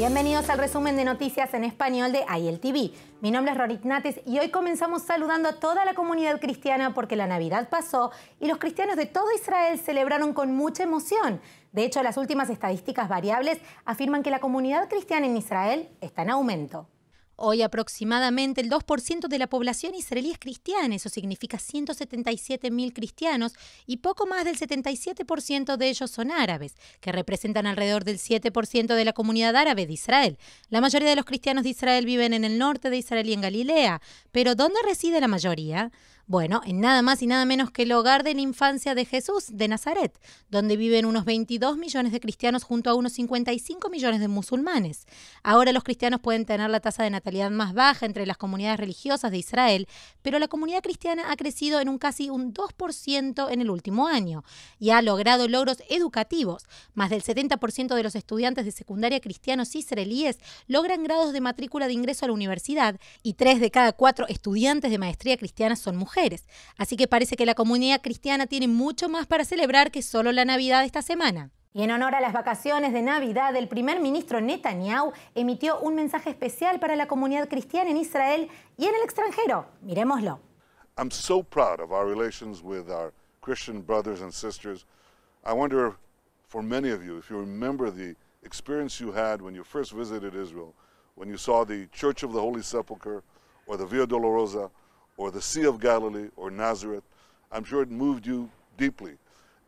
Bienvenidos al resumen de noticias en español de ILTV. Mi nombre es Rorik Nates y hoy comenzamos saludando a toda la comunidad cristiana porque la Navidad pasó y los cristianos de todo Israel celebraron con mucha emoción. De hecho, las últimas estadísticas variables afirman que la comunidad cristiana en Israel está en aumento. Hoy aproximadamente el 2% de la población israelí es cristiana, eso significa 177.000 cristianos y poco más del 77% de ellos son árabes, que representan alrededor del 7% de la comunidad árabe de Israel. La mayoría de los cristianos de Israel viven en el norte de Israel y en Galilea, pero ¿dónde reside la mayoría? Bueno, en nada más y nada menos que el hogar de la infancia de Jesús de Nazaret, donde viven unos 22 millones de cristianos junto a unos 55 millones de musulmanes. Ahora los cristianos pueden tener la tasa de natalidad más baja entre las comunidades religiosas de Israel, pero la comunidad cristiana ha crecido en un casi un 2% en el último año y ha logrado logros educativos. Más del 70% de los estudiantes de secundaria cristianos israelíes logran grados de matrícula de ingreso a la universidad y tres de cada cuatro estudiantes de maestría cristiana son mujeres. Así que parece que la comunidad cristiana tiene mucho más para celebrar que solo la Navidad esta semana. Y en honor a las vacaciones de Navidad, el primer ministro Netanyahu emitió un mensaje especial para la comunidad cristiana en Israel y en el extranjero. Miremoslo. I'm so proud of our relations with our Christian brothers and sisters. I wonder for many of you if you remember the experience you had when you first visited Israel, when you saw the Church of the Holy Sepulchre or the Via Dolorosa or the Sea of Galilee or Nazareth, I'm sure it moved you deeply.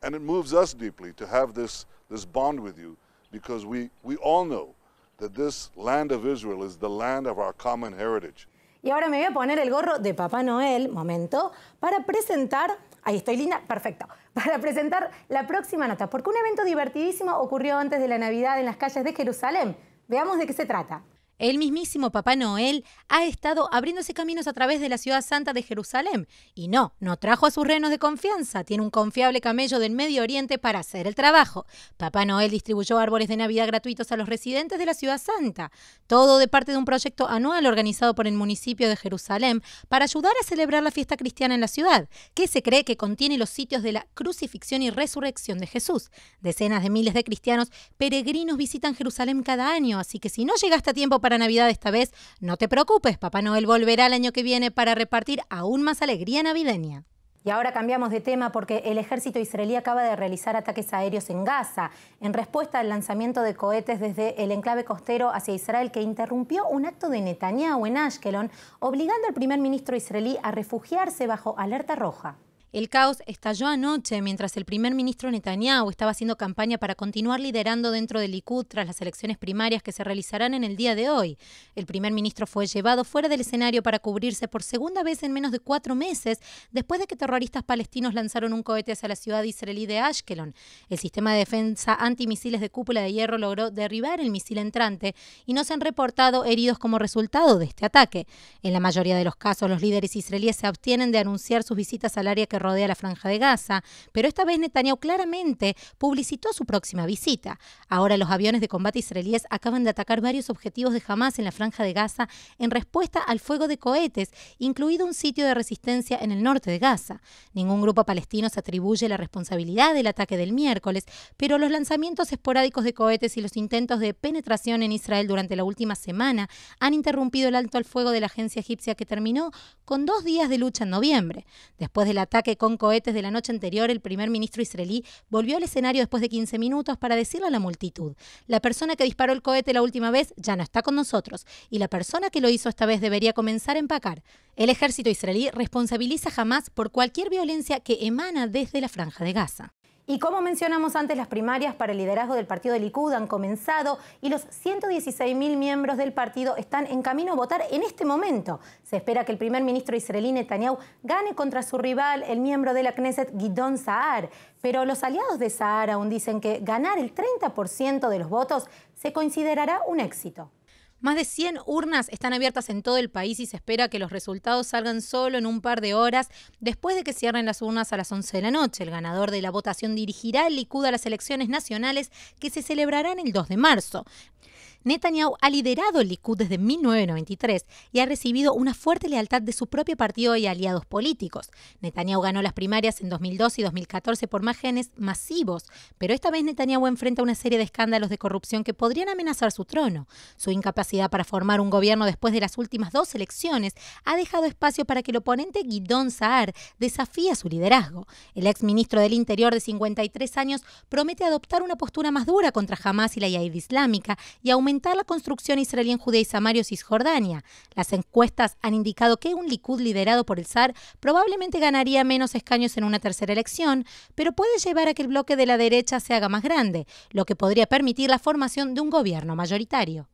And it moves us deeply to have this, this bond with you because we, we all know that this land of Israel is the land of our common heritage. Y ahora me voy a poner el gorro de Papá Noel, momento, para presentar, ahí estoy linda, perfecto, para presentar la próxima nota, porque un evento divertidísimo ocurrió antes de la Navidad en las calles de Jerusalén. Veamos de qué se trata el mismísimo Papá Noel ha estado abriéndose caminos a través de la ciudad santa de Jerusalén. Y no, no trajo a sus renos de confianza, tiene un confiable camello del Medio Oriente para hacer el trabajo. Papá Noel distribuyó árboles de Navidad gratuitos a los residentes de la ciudad santa, todo de parte de un proyecto anual organizado por el municipio de Jerusalén para ayudar a celebrar la fiesta cristiana en la ciudad, que se cree que contiene los sitios de la crucifixión y resurrección de Jesús. Decenas de miles de cristianos peregrinos visitan Jerusalén cada año, así que si no llegaste a tiempo para Navidad esta vez, no te preocupes, Papá Noel volverá el año que viene para repartir aún más alegría navideña. Y ahora cambiamos de tema porque el ejército israelí acaba de realizar ataques aéreos en Gaza en respuesta al lanzamiento de cohetes desde el enclave costero hacia Israel que interrumpió un acto de Netanyahu en Ashkelon, obligando al primer ministro israelí a refugiarse bajo alerta roja. El caos estalló anoche mientras el primer ministro Netanyahu estaba haciendo campaña para continuar liderando dentro del Likud tras las elecciones primarias que se realizarán en el día de hoy. El primer ministro fue llevado fuera del escenario para cubrirse por segunda vez en menos de cuatro meses después de que terroristas palestinos lanzaron un cohete hacia la ciudad israelí de Ashkelon. El sistema de defensa antimisiles de cúpula de hierro logró derribar el misil entrante y no se han reportado heridos como resultado de este ataque. En la mayoría de los casos, los líderes israelíes se abstienen de anunciar sus visitas al área que rodea la franja de Gaza, pero esta vez Netanyahu claramente publicitó su próxima visita. Ahora los aviones de combate israelíes acaban de atacar varios objetivos de Hamas en la franja de Gaza en respuesta al fuego de cohetes, incluido un sitio de resistencia en el norte de Gaza. Ningún grupo palestino se atribuye la responsabilidad del ataque del miércoles, pero los lanzamientos esporádicos de cohetes y los intentos de penetración en Israel durante la última semana han interrumpido el alto al fuego de la agencia egipcia que terminó con dos días de lucha en noviembre. Después del ataque con cohetes de la noche anterior el primer ministro israelí volvió al escenario después de 15 minutos para decirle a la multitud, la persona que disparó el cohete la última vez ya no está con nosotros y la persona que lo hizo esta vez debería comenzar a empacar. El ejército israelí responsabiliza jamás por cualquier violencia que emana desde la franja de Gaza. Y como mencionamos antes, las primarias para el liderazgo del partido de Likud han comenzado y los 116.000 miembros del partido están en camino a votar en este momento. Se espera que el primer ministro israelí Netanyahu gane contra su rival, el miembro de la Knesset Gidon Saar. Pero los aliados de Saar aún dicen que ganar el 30% de los votos se considerará un éxito. Más de 100 urnas están abiertas en todo el país y se espera que los resultados salgan solo en un par de horas después de que cierren las urnas a las 11 de la noche. El ganador de la votación dirigirá el licuda a las elecciones nacionales que se celebrarán el 2 de marzo. Netanyahu ha liderado el Likud desde 1993 y ha recibido una fuerte lealtad de su propio partido y aliados políticos. Netanyahu ganó las primarias en 2002 y 2014 por márgenes masivos, pero esta vez Netanyahu enfrenta una serie de escándalos de corrupción que podrían amenazar su trono. Su incapacidad para formar un gobierno después de las últimas dos elecciones ha dejado espacio para que el oponente Guidón Saar desafíe su liderazgo. El exministro del Interior de 53 años promete adoptar una postura más dura contra Hamas y la Yihad Islámica y aumentar la construcción israelí en Judea y Samaria Cisjordania. Las encuestas han indicado que un Likud liderado por el zar probablemente ganaría menos escaños en una tercera elección, pero puede llevar a que el bloque de la derecha se haga más grande, lo que podría permitir la formación de un gobierno mayoritario.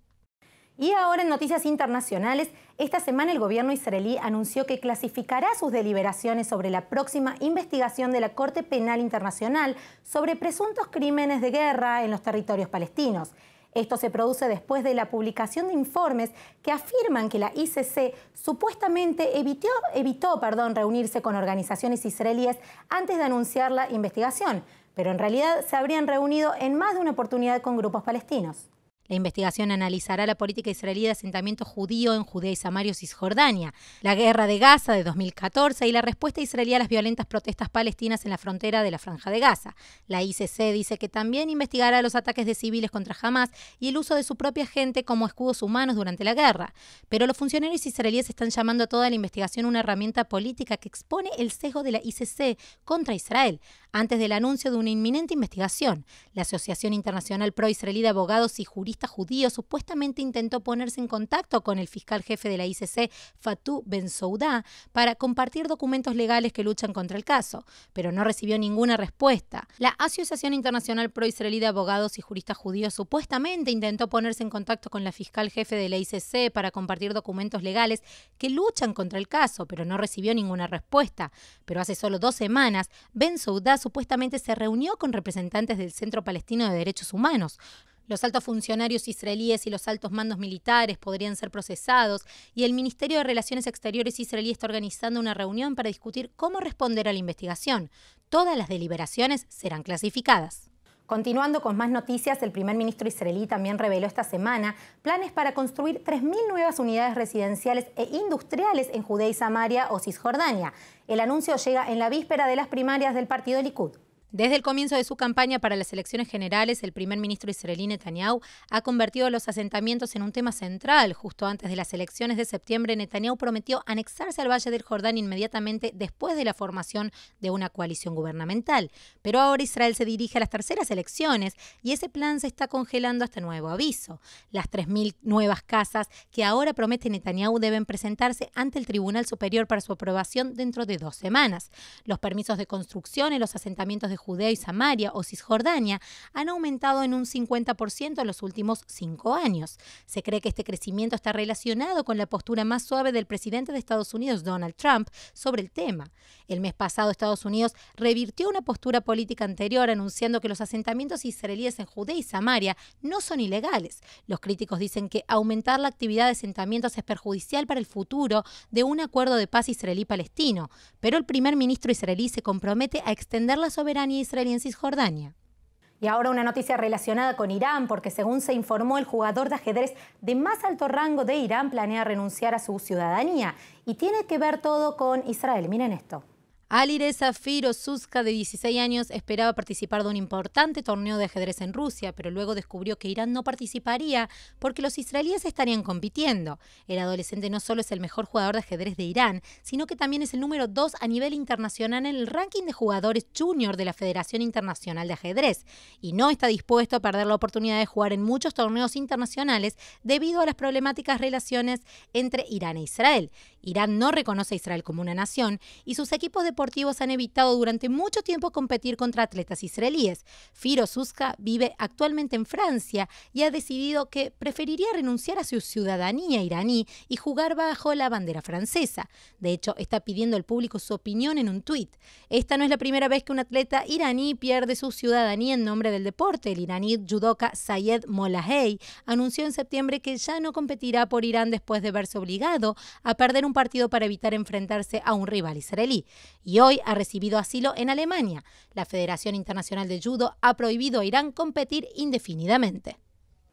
Y ahora en noticias internacionales, esta semana el gobierno israelí anunció que clasificará sus deliberaciones sobre la próxima investigación de la Corte Penal Internacional sobre presuntos crímenes de guerra en los territorios palestinos. Esto se produce después de la publicación de informes que afirman que la ICC supuestamente evitó, evitó perdón, reunirse con organizaciones israelíes antes de anunciar la investigación, pero en realidad se habrían reunido en más de una oportunidad con grupos palestinos. La investigación analizará la política israelí de asentamiento judío en Judea y y Cisjordania, la guerra de Gaza de 2014 y la respuesta israelí a las violentas protestas palestinas en la frontera de la Franja de Gaza. La ICC dice que también investigará los ataques de civiles contra Hamas y el uso de su propia gente como escudos humanos durante la guerra. Pero los funcionarios israelíes están llamando a toda la investigación una herramienta política que expone el sesgo de la ICC contra Israel, antes del anuncio de una inminente investigación. La Asociación Internacional Pro-Israelí de Abogados y Juristas Judíos supuestamente intentó ponerse en contacto con el fiscal jefe de la ICC, Fatou Bensouda para compartir documentos legales que luchan contra el caso, pero no recibió ninguna respuesta. La Asociación Internacional Pro-Israelí de Abogados y Juristas Judíos supuestamente intentó ponerse en contacto con la fiscal jefe de la ICC para compartir documentos legales que luchan contra el caso, pero no recibió ninguna respuesta. Pero hace solo dos semanas, saudá supuestamente se reunió con representantes del Centro Palestino de Derechos Humanos. Los altos funcionarios israelíes y los altos mandos militares podrían ser procesados y el Ministerio de Relaciones Exteriores israelí está organizando una reunión para discutir cómo responder a la investigación. Todas las deliberaciones serán clasificadas. Continuando con más noticias, el primer ministro israelí también reveló esta semana planes para construir 3.000 nuevas unidades residenciales e industriales en Judea y Samaria o Cisjordania. El anuncio llega en la víspera de las primarias del partido Likud. Desde el comienzo de su campaña para las elecciones generales, el primer ministro israelí Netanyahu ha convertido los asentamientos en un tema central. Justo antes de las elecciones de septiembre, Netanyahu prometió anexarse al Valle del Jordán inmediatamente después de la formación de una coalición gubernamental. Pero ahora Israel se dirige a las terceras elecciones y ese plan se está congelando hasta nuevo aviso. Las 3.000 nuevas casas que ahora promete Netanyahu deben presentarse ante el Tribunal Superior para su aprobación dentro de dos semanas. Los permisos de construcción en los asentamientos de Judea y Samaria o Cisjordania han aumentado en un 50% en los últimos cinco años. Se cree que este crecimiento está relacionado con la postura más suave del presidente de Estados Unidos, Donald Trump, sobre el tema. El mes pasado, Estados Unidos revirtió una postura política anterior anunciando que los asentamientos israelíes en Judea y Samaria no son ilegales. Los críticos dicen que aumentar la actividad de asentamientos es perjudicial para el futuro de un acuerdo de paz israelí-palestino, pero el primer ministro israelí se compromete a extender la soberanía y ahora una noticia relacionada con Irán, porque según se informó, el jugador de ajedrez de más alto rango de Irán planea renunciar a su ciudadanía. Y tiene que ver todo con Israel. Miren esto. Alireza Zafiro Suska, de 16 años, esperaba participar de un importante torneo de ajedrez en Rusia, pero luego descubrió que Irán no participaría porque los israelíes estarían compitiendo. El adolescente no solo es el mejor jugador de ajedrez de Irán, sino que también es el número 2 a nivel internacional en el ranking de jugadores junior de la Federación Internacional de Ajedrez, y no está dispuesto a perder la oportunidad de jugar en muchos torneos internacionales debido a las problemáticas relaciones entre Irán e Israel. Irán no reconoce a Israel como una nación y sus equipos de deportivos han evitado durante mucho tiempo competir contra atletas israelíes. Firo Suska vive actualmente en Francia y ha decidido que preferiría renunciar a su ciudadanía iraní y jugar bajo la bandera francesa. De hecho, está pidiendo al público su opinión en un tuit. Esta no es la primera vez que un atleta iraní pierde su ciudadanía en nombre del deporte. El iraní judoka Sayed Molahei anunció en septiembre que ya no competirá por Irán después de verse obligado a perder un partido para evitar enfrentarse a un rival israelí y hoy ha recibido asilo en Alemania. La Federación Internacional de Judo ha prohibido a Irán competir indefinidamente.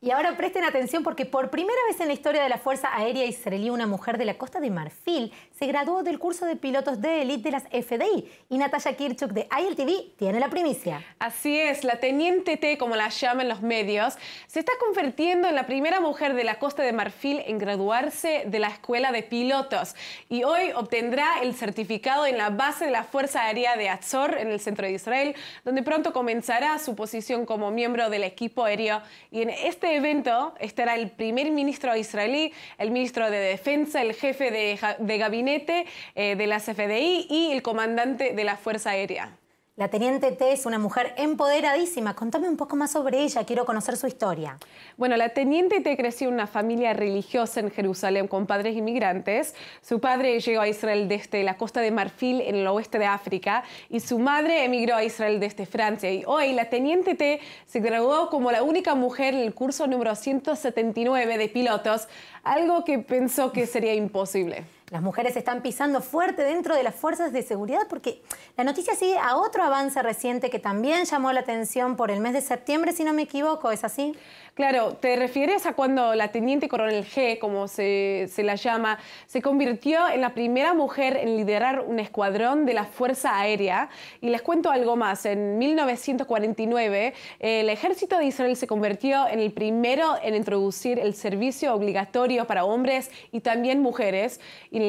Y ahora presten atención porque por primera vez en la historia de la Fuerza Aérea Israelí, una mujer de la Costa de Marfil se graduó del curso de pilotos de élite de las FDI. Y Natalia Kirchuk de ILTV tiene la primicia. Así es, la teniente T, como la llaman los medios, se está convirtiendo en la primera mujer de la Costa de Marfil en graduarse de la escuela de pilotos. Y hoy obtendrá el certificado en la base de la Fuerza Aérea de Azor, en el centro de Israel, donde pronto comenzará su posición como miembro del equipo aéreo. Y en este este evento estará el primer ministro israelí, el ministro de Defensa, el jefe de, gabinete eh, de la CFDI y el comandante de la Fuerza Aérea. La teniente T es una mujer empoderadísima. Contame un poco más sobre ella, quiero conocer su historia. Bueno, la teniente T creció en una familia religiosa en Jerusalén con padres inmigrantes. Su padre llegó a Israel desde la costa de Marfil en el oeste de África y su madre emigró a Israel desde Francia. Y hoy la teniente T se graduó como la única mujer en el curso número 179 de pilotos, algo que pensó que sería imposible. Las mujeres están pisando fuerte dentro de las fuerzas de seguridad porque la noticia sigue a otro avance reciente que también llamó la atención por el mes de septiembre, si no me equivoco, ¿es así? Claro, te refieres a cuando la teniente coronel G, como se, la llama, se convirtió en la primera mujer en liderar un escuadrón de la Fuerza Aérea. Y les cuento algo más. En 1949, el ejército de Israel se convirtió en el primero en introducir el servicio obligatorio para hombres y también mujeres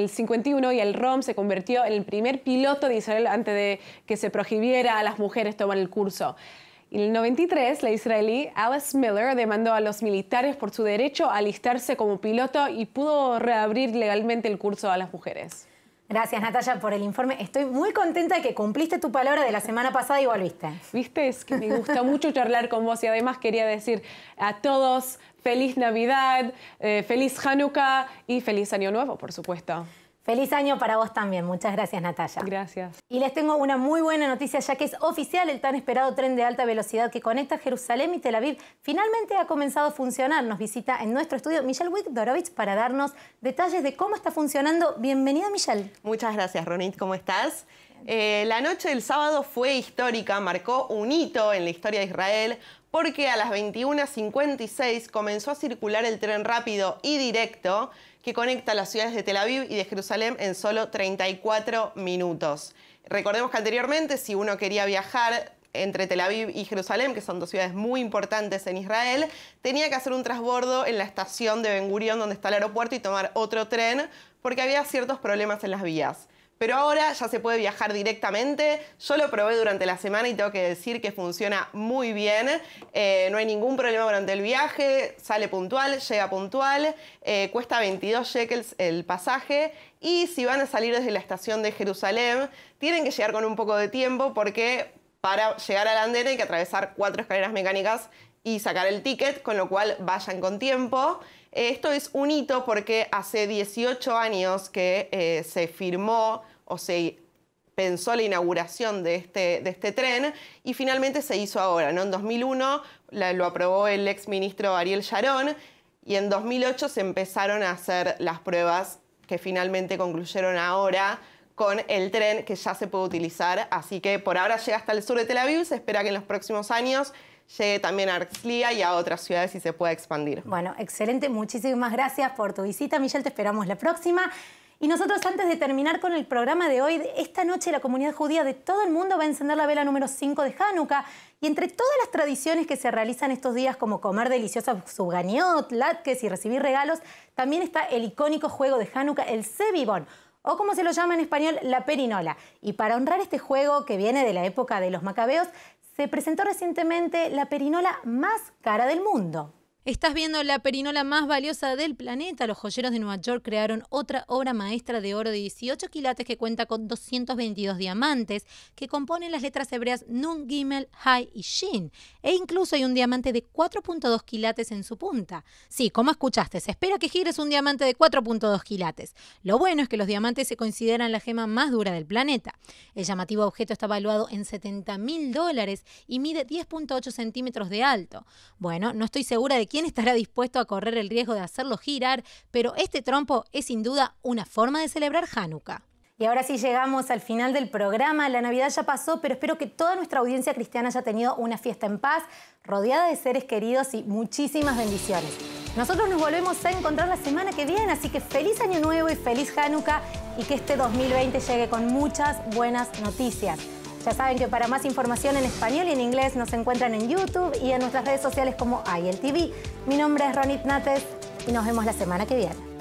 el 51 y el ROM se convirtió en el primer piloto de Israel antes de que se prohibiera a las mujeres tomar el curso. En el 93, la israelí Alice Miller demandó a los militares por su derecho a alistarse como piloto y pudo reabrir legalmente el curso a las mujeres. Gracias Natalia por el informe. Estoy muy contenta de que cumpliste tu palabra de la semana pasada y volviste. Viste, es que me gusta mucho charlar con vos y además quería decir a todos feliz Navidad, eh, feliz Hanukkah y feliz Año Nuevo, por supuesto. Feliz año para vos también. Muchas gracias, Natalia. Gracias. Y les tengo una muy buena noticia, ya que es oficial el tan esperado tren de alta velocidad que conecta Jerusalén y Tel Aviv. Finalmente ha comenzado a funcionar. Nos visita en nuestro estudio Michelle Wigdorovich para darnos detalles de cómo está funcionando. Bienvenida, Michelle. Muchas gracias, Ronit. ¿Cómo estás? Eh, la noche del sábado fue histórica, marcó un hito en la historia de Israel porque a las 21.56 comenzó a circular el tren rápido y directo que conecta las ciudades de Tel Aviv y de Jerusalén en solo 34 minutos. Recordemos que anteriormente, si uno quería viajar entre Tel Aviv y Jerusalén, que son dos ciudades muy importantes en Israel, tenía que hacer un transbordo en la estación de Ben Gurion, donde está el aeropuerto, y tomar otro tren, porque había ciertos problemas en las vías. Pero ahora ya se puede viajar directamente. Yo lo probé durante la semana y tengo que decir que funciona muy bien. Eh, no hay ningún problema durante el viaje. Sale puntual, llega puntual. Eh, cuesta 22 shekels el pasaje. Y si van a salir desde la estación de Jerusalén, tienen que llegar con un poco de tiempo porque para llegar a la andena hay que atravesar cuatro escaleras mecánicas y sacar el ticket, con lo cual vayan con tiempo. Esto es un hito porque hace 18 años que eh, se firmó o se pensó la inauguración de este, este tren y finalmente se hizo ahora. En 2001 lo aprobó el exministro Ariel Sharon y en 2008 se empezaron a hacer las pruebas que finalmente concluyeron ahora con el tren que ya se puede utilizar. Así que por ahora llega hasta el sur de Tel Aviv, se espera que en los próximos años llegue también a Arxlia y a otras ciudades y se pueda expandir. Bueno, excelente. Muchísimas gracias por tu visita, Michelle. Te esperamos la próxima. Y nosotros antes de terminar con el programa de hoy, esta noche la comunidad judía de todo el mundo va a encender la vela número 5 de Hanukkah. Y entre todas las tradiciones que se realizan estos días, como comer deliciosos subganiot, latkes y recibir regalos, también está el icónico juego de Hanukkah, el Sebibon o como se lo llama en español, la perinola. Y para honrar este juego que viene de la época de los macabeos, se presentó recientemente la perinola más cara del mundo. Estás viendo la perinola más valiosa del planeta. Los joyeros de Nueva York crearon otra obra maestra de oro de 18 quilates que cuenta con 222 diamantes que componen las letras hebreas Nun, Gimel, Hai y Shin. E incluso hay un diamante de 4.2 quilates en su punta. Sí, como escuchaste, se espera que gires un diamante de 4.2 quilates. Lo bueno es que los diamantes se consideran la gema más dura del planeta. El llamativo objeto está valuado en 70 mil dólares y mide 10.8 centímetros de alto. Bueno, no estoy segura de quién estará dispuesto a correr el riesgo de hacerlo girar? Pero este trompo es sin duda una forma de celebrar Hanukkah. Y ahora sí llegamos al final del programa. La Navidad ya pasó, pero espero que toda nuestra audiencia cristiana haya tenido una fiesta en paz, rodeada de seres queridos y muchísimas bendiciones. Nosotros nos volvemos a encontrar la semana que viene, así que feliz año nuevo y feliz Hanukkah y que este 2020 llegue con muchas buenas noticias. Ya saben que para más información en español y en inglés nos encuentran en YouTube y en nuestras redes sociales como TV. Mi nombre es Ronit Nates y nos vemos la semana que viene.